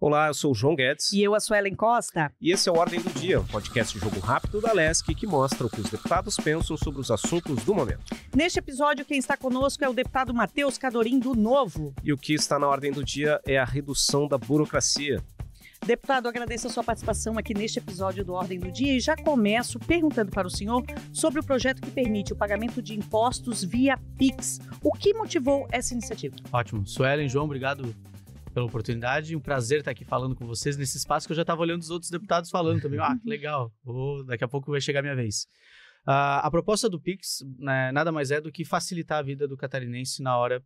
Olá, eu sou o João Guedes. E eu, a Suelen Costa. E esse é o Ordem do Dia, um podcast de jogo rápido da LESC que mostra o que os deputados pensam sobre os assuntos do momento. Neste episódio, quem está conosco é o deputado Matheus Cadorim, do Novo. E o que está na ordem do dia é a redução da burocracia. Deputado, agradeço a sua participação aqui neste episódio do Ordem do Dia e já começo perguntando para o senhor sobre o projeto que permite o pagamento de impostos via Pix. O que motivou essa iniciativa? Ótimo. Suelen, João, obrigado pela oportunidade. Um prazer estar aqui falando com vocês nesse espaço que eu já estava olhando os outros deputados falando também. Ah, que legal. Oh, daqui a pouco vai chegar a minha vez. Uh, a proposta do Pix né, nada mais é do que facilitar a vida do catarinense na hora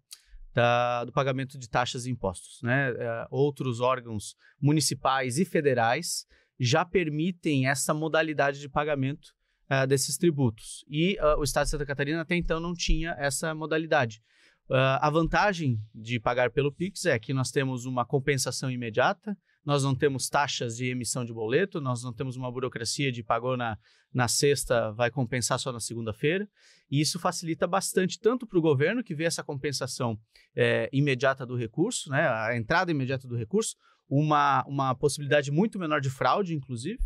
da, do pagamento de taxas e impostos. Né? Uh, outros órgãos municipais e federais já permitem essa modalidade de pagamento uh, desses tributos. E ah, o Estado de Santa Catarina até então não tinha essa modalidade. Uh, a vantagem de pagar pelo Pix é que nós temos uma compensação imediata, nós não temos taxas de emissão de boleto, nós não temos uma burocracia de pagou na, na sexta, vai compensar só na segunda-feira. E isso facilita bastante, tanto para o governo, que vê essa compensação é, imediata do recurso, né, a entrada imediata do recurso, uma, uma possibilidade muito menor de fraude, inclusive,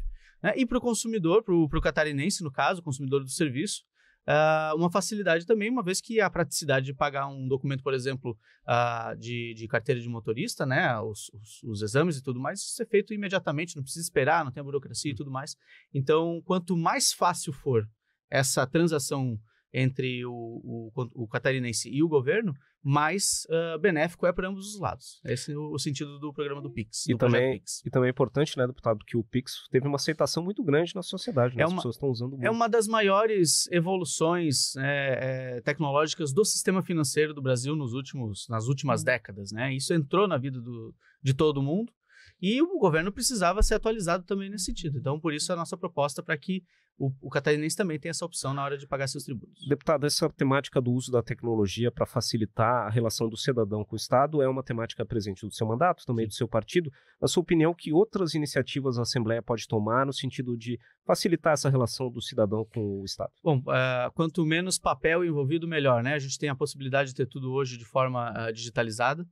né, e para o consumidor, para o catarinense, no caso, consumidor do serviço, uh, uma facilidade também, uma vez que a praticidade de pagar um documento, por exemplo, uh, de, de, carteira de motorista, né, os, os, os, exames e tudo mais, isso é feito imediatamente, não precisa esperar, não tem burocracia e uhum. tudo mais. Então, quanto mais fácil for essa transação entre o, o, o catarinense e o governo, mais uh, ah, benéfico é para ambos os lados. Esse é o, o sentido do programa do PIX. E, do também, PIX. e também é importante, né, deputado, que o PIX teve uma aceitação muito grande na sociedade, né? é uma, as pessoas estão usando é muito. É uma das maiores evoluções é, é, tecnológicas do sistema financeiro do Brasil nos últimos, nas últimas uhum. décadas. Né? Isso entrou na vida do, de todo mundo e o governo precisava ser atualizado também nesse sentido. Então, por isso, a nossa proposta para que o, o, catarinense também tenha essa opção na hora de pagar seus tributos. Deputado, essa temática do uso da tecnologia para facilitar a relação do cidadão com o Estado é uma temática presente do seu mandato, também Sim. do seu partido. Na sua opinião, que outras iniciativas a Assembleia pode tomar no sentido de facilitar essa relação do cidadão com o Estado? Bom, uh, quanto menos papel envolvido, melhor. Né? A gente tem a possibilidade de ter tudo hoje de forma uh, digitalizada.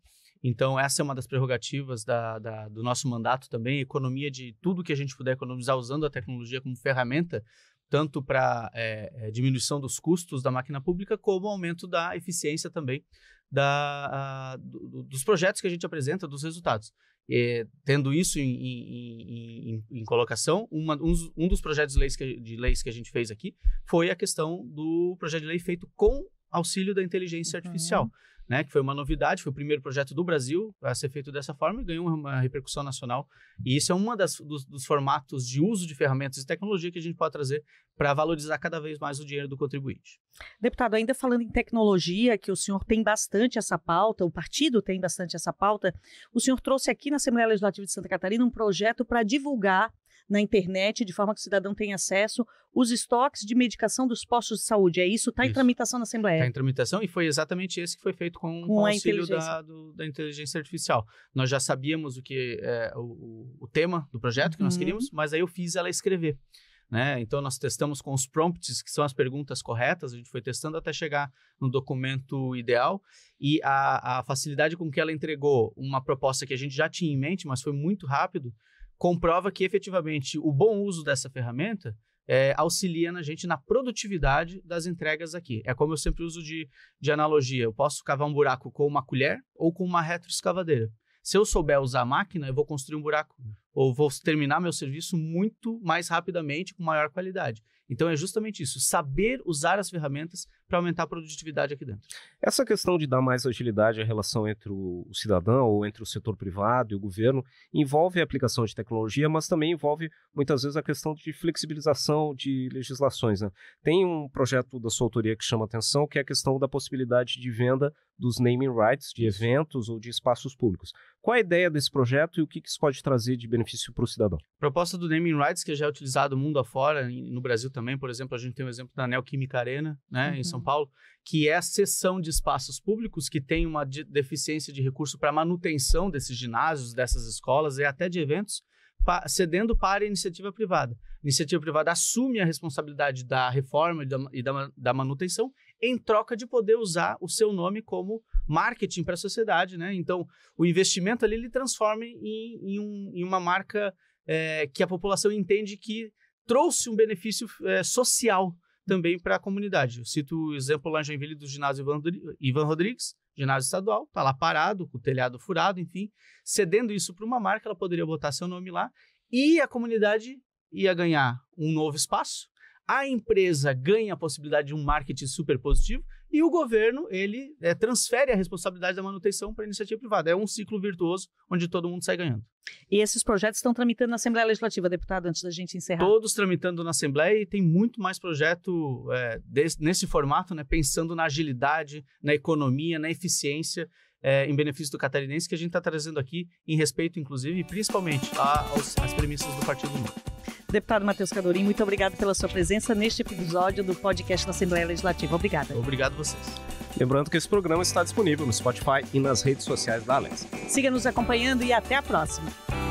Então, essa é uma das prerrogativas da, da, do nosso mandato também, economia de tudo que a gente puder economizar usando a tecnologia como ferramenta, tanto para é, eh, eh, diminuição dos custos da máquina pública, como aumento da eficiência também da, a, do, dos projetos que a gente apresenta, dos resultados. E, tendo isso em, em, em, em colocação, uma, um, um, dos projetos de leis, que, de leis que a gente fez aqui foi a questão do projeto de lei feito com auxílio da inteligência uhum. artificial né, que foi uma novidade, foi o primeiro projeto do Brasil a ser feito dessa forma e ganhou uma repercussão nacional. E isso é um dos, dos, formatos de uso de ferramentas e tecnologia que a gente pode trazer para valorizar cada vez mais o dinheiro do contribuinte. Deputado, ainda falando em tecnologia, que o senhor tem bastante essa pauta, o partido tem bastante essa pauta, o senhor trouxe aqui na Assembleia Legislativa de Santa Catarina um projeto para divulgar na internet, de forma que o cidadão tenha acesso, os estoques de medicação dos postos de saúde. É isso? Está em tramitação na Assembleia? Está em tramitação e foi exatamente esse que foi feito com, com, com o auxílio da, do, da inteligência artificial. Nós já sabíamos o que é, o, o tema do projeto que nós uhum. queríamos, mas aí eu fiz ela escrever. Né? Então nós testamos com os prompts, que são as perguntas corretas, a gente foi testando até chegar no documento ideal e a, a facilidade com que ela entregou uma proposta que a gente já tinha em mente, mas foi muito rápido, comprova que efetivamente o bom uso dessa ferramenta é, auxilia na gente na produtividade das entregas aqui. É como eu sempre uso de, de analogia: eu posso cavar um buraco com uma colher ou com uma retroescavadeira. Se eu souber usar a máquina, eu vou construir um buraco ou vou terminar meu serviço muito mais rapidamente, com maior qualidade. Então é justamente isso, saber usar as ferramentas para aumentar a produtividade aqui dentro. Essa questão de dar mais agilidade à relação entre o cidadão ou entre o setor privado e o governo envolve a aplicação de tecnologia, mas também envolve muitas vezes a questão de flexibilização de legislações. Né? Tem um projeto da sua autoria que chama atenção, que é a questão da possibilidade de venda dos naming rights de eventos ou de espaços públicos. Qual a ideia desse projeto e o que isso pode trazer de benefício? benefício para o cidadão. Proposta do naming rights, que já é utilizado mundo afora, no Brasil também, por exemplo, a gente tem o um exemplo da Neoquímica Arena, né, uhum. em São uhum. Paulo, que é a cessão de espaços públicos que tem uma de deficiência de recurso para manutenção desses ginásios, dessas escolas e até de eventos, pa cedendo para a iniciativa privada. A iniciativa privada assume a responsabilidade da reforma e da, e da, da manutenção em troca de poder usar o seu nome como marketing para a sociedade, né? Então, o investimento ali ele transforma em, em, um, em uma marca é, que a população entende que trouxe um benefício é, social também para a comunidade. Eu cito o exemplo lá em Joinville do ginásio Ivan Rodrigues, ginásio estadual, está lá parado, com o telhado furado, enfim. Cedendo isso para uma marca, ela poderia botar seu nome lá e a comunidade ia ganhar um novo espaço, a empresa ganha a possibilidade de um marketing super positivo e o governo ele é, transfere a responsabilidade da manutenção para a iniciativa privada. É um ciclo virtuoso onde todo mundo sai ganhando. E esses projetos estão tramitando na Assembleia Legislativa, deputado, antes da gente encerrar? Todos tramitando na Assembleia e tem muito mais projeto é, desse, nesse formato, né, pensando na agilidade, na economia, na eficiência é, em benefício do catarinense que a gente está trazendo aqui em respeito, inclusive, e principalmente às premissas do Partido Novo. Deputado Matheus Cadorim, muito obrigado pela sua presença neste episódio do podcast da Assembleia Legislativa. Obrigada. Obrigado a vocês. Lembrando que esse programa está disponível no Spotify e nas redes sociais da Alex. Siga nos acompanhando e até a próxima.